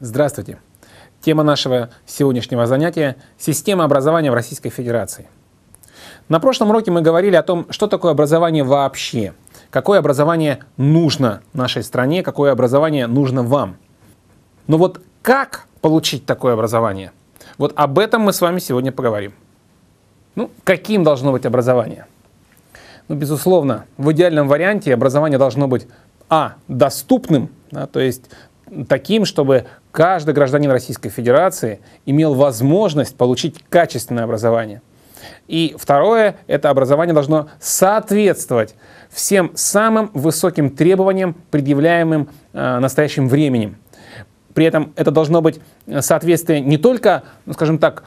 Здравствуйте! Тема нашего сегодняшнего занятия – система образования в Российской Федерации. На прошлом уроке мы говорили о том, что такое образование вообще, какое образование нужно нашей стране, какое образование нужно вам. Но вот как получить такое образование? Вот об этом мы с вами сегодня поговорим. Ну, каким должно быть образование? Ну, безусловно, в идеальном варианте образование должно быть а. доступным, да, то есть таким, чтобы каждый гражданин Российской Федерации имел возможность получить качественное образование. И второе, это образование должно соответствовать всем самым высоким требованиям, предъявляемым э, настоящим временем. При этом это должно быть э, соответствие не только, ну, скажем так,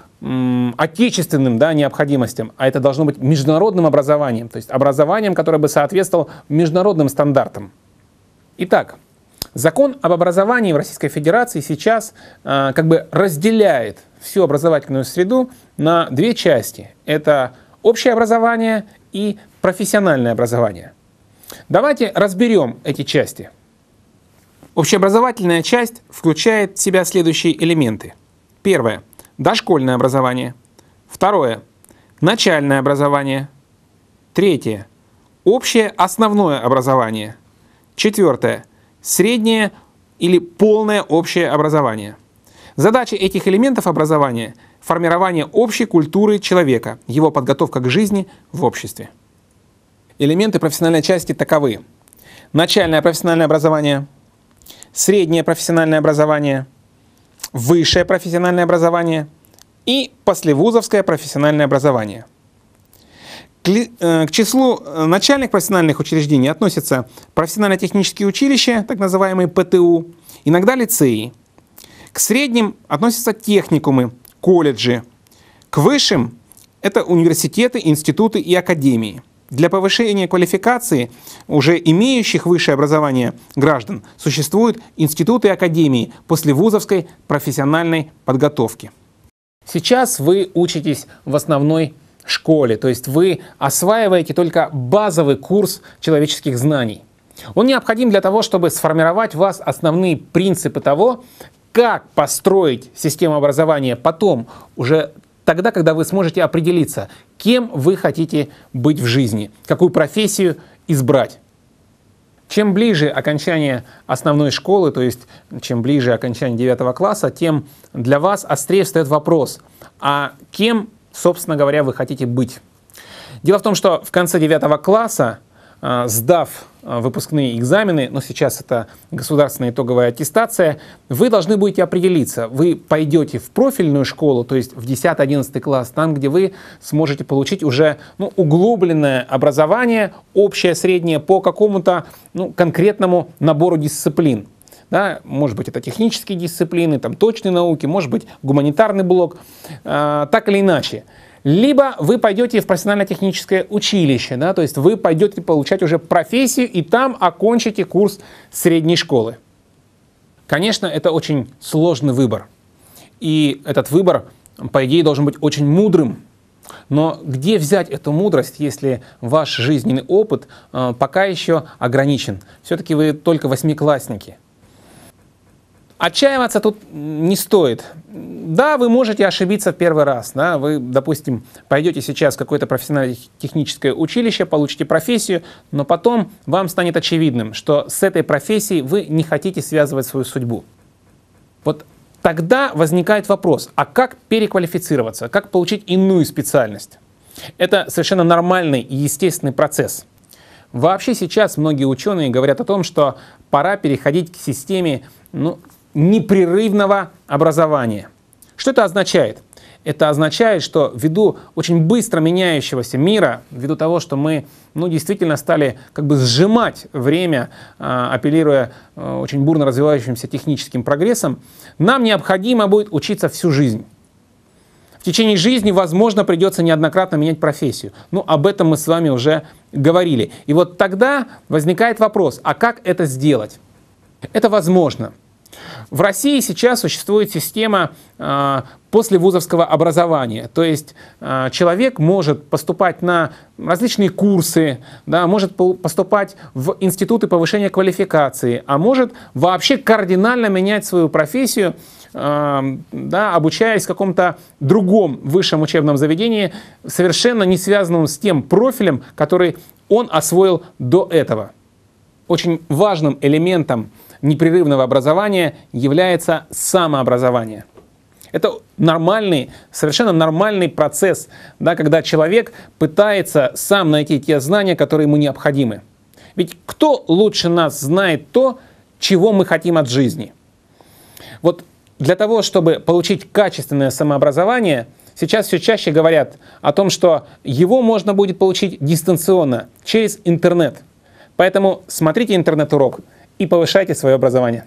отечественным да, необходимостям, а это должно быть международным образованием, то есть образованием, которое бы соответствовало международным стандартам. Итак, Закон об образовании в Российской Федерации сейчас э, как бы разделяет всю образовательную среду на две части. Это общее образование и профессиональное образование. Давайте разберем эти части. Общеобразовательная часть включает в себя следующие элементы. Первое – дошкольное образование. Второе – начальное образование. Третье – общее основное образование. Четвертое – среднее или полное общее образование. Задача этих элементов образования – формирование общей культуры человека, его подготовка к жизни в обществе. Элементы профессиональной части таковы. Начальное профессиональное образование, среднее профессиональное образование, высшее профессиональное образование и послевузовское профессиональное образование – Э, к числу э, начальных профессиональных учреждений относятся профессионально-технические училища, так называемые ПТУ, иногда лицеи. К средним относятся техникумы, колледжи. К высшим – это университеты, институты и академии. Для повышения квалификации уже имеющих высшее образование граждан существуют институты и академии после вузовской профессиональной подготовки. Сейчас вы учитесь в основной школе. То есть вы осваиваете только базовый курс человеческих знаний. Он необходим для того, чтобы сформировать в вас основные принципы того, как построить систему образования потом, уже тогда, когда вы сможете определиться, кем вы хотите быть в жизни, какую профессию избрать. Чем ближе окончание основной школы, то есть чем ближе окончание 9 класса, тем для вас острее встает вопрос, а кем собственно говоря, вы хотите быть. Дело в том, что в конце 9 класса, а, сдав а, выпускные экзамены, но сейчас это государственная итоговая аттестация, вы должны будете определиться, вы пойдете в профильную школу, то есть в 10-11 класс, там, где вы сможете получить уже ну, углубленное образование, общее, среднее по какому-то ну, конкретному набору дисциплин. Да? Может быть, это технические дисциплины, там, точные науки, может быть, гуманитарный блок, э, так или иначе. Либо вы пойдете в профессионально-техническое училище, да, то есть вы пойдете получать уже профессию и там окончите курс средней школы. Конечно, это очень сложный выбор. И этот выбор, по идее, должен быть очень мудрым. Но где взять эту мудрость, если ваш жизненный опыт а, пока еще ограничен? Все-таки вы только восьмиклассники – Отчаиваться тут не стоит. Да, вы можете ошибиться в первый раз. Да? Вы, допустим, пойдете сейчас в какое-то профессиональное техническое училище, получите профессию, но потом вам станет очевидным, что с этой профессией вы не хотите связывать свою судьбу. Вот тогда возникает вопрос, а как переквалифицироваться, как получить иную специальность? Это совершенно нормальный и естественный процесс. Вообще сейчас многие ученые говорят о том, что пора переходить к системе ну, непрерывного образования. Что это означает? Это означает, что ввиду очень быстро меняющегося мира, ввиду того, что мы ну, действительно стали как бы сжимать время, а, апеллируя э, очень бурно развивающимся техническим прогрессом, нам необходимо будет учиться всю жизнь. В течение жизни, возможно, придется неоднократно менять профессию. Ну, об этом мы с вами уже говорили. И вот тогда возникает вопрос, а как это сделать? Это возможно. В России сейчас существует система э, послевузовского образования, то есть а, человек может поступать на различные курсы, да, может поступать в институты повышения квалификации, а может вообще кардинально менять свою профессию, а, да, обучаясь в каком-то другом высшем учебном заведении, совершенно не связанном с тем профилем, который он освоил до этого очень важным элементом непрерывного образования является самообразование. Это нормальный, совершенно нормальный процесс, да, когда человек пытается сам найти те знания, которые ему необходимы. Ведь кто лучше нас знает то, чего мы хотим от жизни? Вот для того, чтобы получить качественное самообразование, сейчас все чаще говорят о том, что его можно будет получить дистанционно, через интернет. Поэтому смотрите интернет-урок и повышайте свое образование.